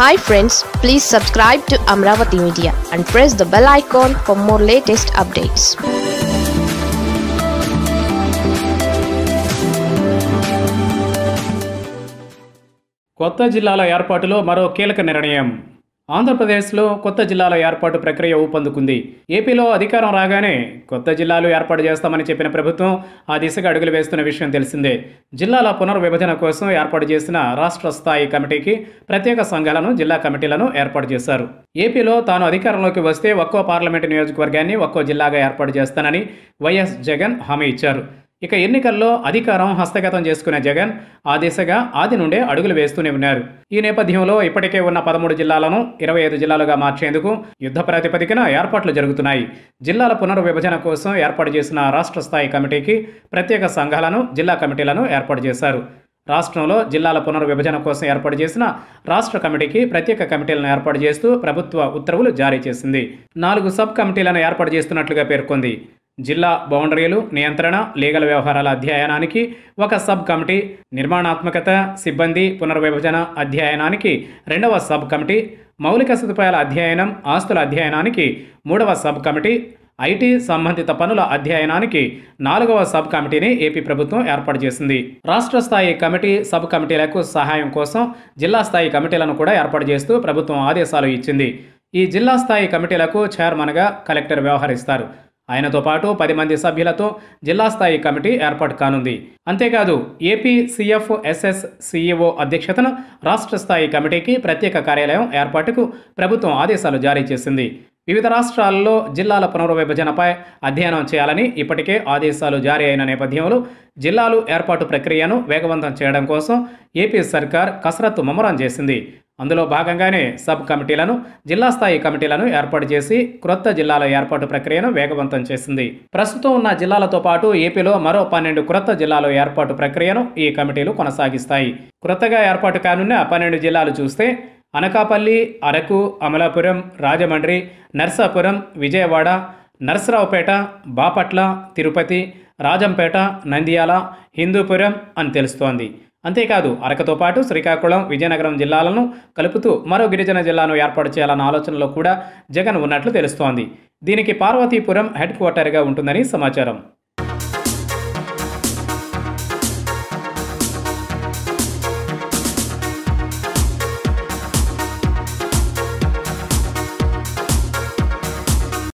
hi friends please subscribe to Amaravati media and press the bell icon for more latest updates కొత్త జిల్లాల ఏర్పాటులో మరో కీలక నిర్ణయం ఆంధ్రప్రదేశ్లో కొత్త జిల్లాల ఏర్పాటు ప్రక్రియ ఊపందుకుంది ఏపీలో అధికారం రాగానే కొత్త జిల్లాలు ఏర్పాటు చేస్తామని చెప్పిన ప్రభుత్వం ఆ దిశగా అడుగులు వేస్తున్న విషయం తెలిసిందే జిల్లాల పునర్విభజన కోసం ఏర్పాటు చేసిన రాష్ట్ర స్థాయి కమిటీకి ప్రత్యేక సంఘాలను జిల్లా కమిటీలను ఏర్పాటు చేశారు ఏపీలో తాను అధికారంలోకి వస్తే ఒక్కో పార్లమెంటు నియోజకవర్గాన్ని ఒక్కో జిల్లాగా ఏర్పాటు చేస్తానని వైఎస్ జగన్ హామీ ఇచ్చారు ఇక ఎన్నికల్లో అధికారం హస్తగతం చేసుకునే జగన్ ఆ దిశగా ఆది నుండే అడుగులు వేస్తూనే ఉన్నారు ఈ నేపథ్యంలో ఇప్పటికే ఉన్న పదమూడు జిల్లాలను ఇరవై ఐదు జిల్లాలుగా మార్చేందుకు యుద్ధ ప్రాతిపదికన ఏర్పాట్లు జరుగుతున్నాయి జిల్లాల పునర్విభజన కోసం ఏర్పాటు చేసిన రాష్ట్ర స్థాయి కమిటీకి ప్రత్యేక సంఘాలను జిల్లా కమిటీలను ఏర్పాటు చేశారు రాష్ట్రంలో జిల్లాల పునర్విభజన కోసం ఏర్పాటు చేసిన రాష్ట్ర కమిటీకి ప్రత్యేక కమిటీలను ఏర్పాటు చేస్తూ ప్రభుత్వ ఉత్తర్వులు జారీ చేసింది నాలుగు సబ్ కమిటీలను ఏర్పాటు చేస్తున్నట్లుగా పేర్కొంది జిల్లా బౌండరీలు నియంత్రణ లీగల్ వ్యవహారాల అధ్యయనానికి ఒక సబ్ కమిటీ నిర్మాణాత్మకత సిబ్బంది పునర్విభజన అధ్యయనానికి రెండవ సబ్ కమిటీ మౌలిక సదుపాయాల అధ్యయనం ఆస్తుల అధ్యయనానికి మూడవ సబ్ కమిటీ ఐటీ సంబంధిత పనుల అధ్యయనానికి నాలుగవ సబ్ కమిటీని ఏపీ ప్రభుత్వం ఏర్పాటు చేసింది రాష్ట్ర స్థాయి కమిటీ సబ్ కమిటీలకు సహాయం కోసం జిల్లా స్థాయి కమిటీలను కూడా ఏర్పాటు చేస్తూ ప్రభుత్వం ఆదేశాలు ఇచ్చింది ఈ జిల్లా స్థాయి కమిటీలకు చైర్మన్గా కలెక్టర్ వ్యవహరిస్తారు ఆయనతో పాటు పది మంది సభ్యులతో జిల్లా స్థాయి కమిటీ ఏర్పాటు కానుంది అంతేకాదు ఏపీ సిఎఫ్ ఎస్ఎస్ సిఇఓ అధ్యక్షతన రాష్ట్ర స్థాయి కమిటీకి ప్రత్యేక కార్యాలయం ఏర్పాటుకు ప్రభుత్వం ఆదేశాలు జారీ చేసింది వివిధ రాష్ట్రాల్లో జిల్లాల పునర్విభజనపై అధ్యయనం చేయాలని ఇప్పటికే ఆదేశాలు జారీ అయిన నేపథ్యంలో జిల్లాలు ఏర్పాటు ప్రక్రియను వేగవంతం చేయడం కోసం ఏపీ సర్కార్ కసరత్తు ముమ్మరం చేసింది అందులో భాగంగానే సబ్ కమిటీలను జిల్లా స్థాయి కమిటీలను ఏర్పాటు చేసి క్రొత్త జిల్లాల ఏర్పాటు ప్రక్రియను వేగవంతం చేసింది ప్రస్తుతం ఉన్న జిల్లాలతో పాటు ఏపీలో మరో పన్నెండు క్రొత్త జిల్లాల ఏర్పాటు ప్రక్రియను ఈ కమిటీలు కొనసాగిస్తాయి క్రొత్తగా ఏర్పాటు కానున్న పన్నెండు జిల్లాలు చూస్తే అనకాపల్లి అరకు అమలాపురం రాజమండ్రి నర్సాపురం విజయవాడ నర్సరావుపేట బాపట్ల తిరుపతి రాజంపేట నంద్యాల హిందూపురం అని తెలుస్తోంది అంతేకాదు అరకతో పాటు శ్రీకాకుళం విజయనగరం జిల్లాలను కలుపుతూ మరో గిరిజన జిల్లాను ఏర్పాటు చేయాలన్న ఆలోచనలో కూడా జగన్ ఉన్నట్లు తెలుస్తోంది దీనికి పార్వతీపురం హెడ్ క్వార్టర్గా ఉంటుందని సమాచారం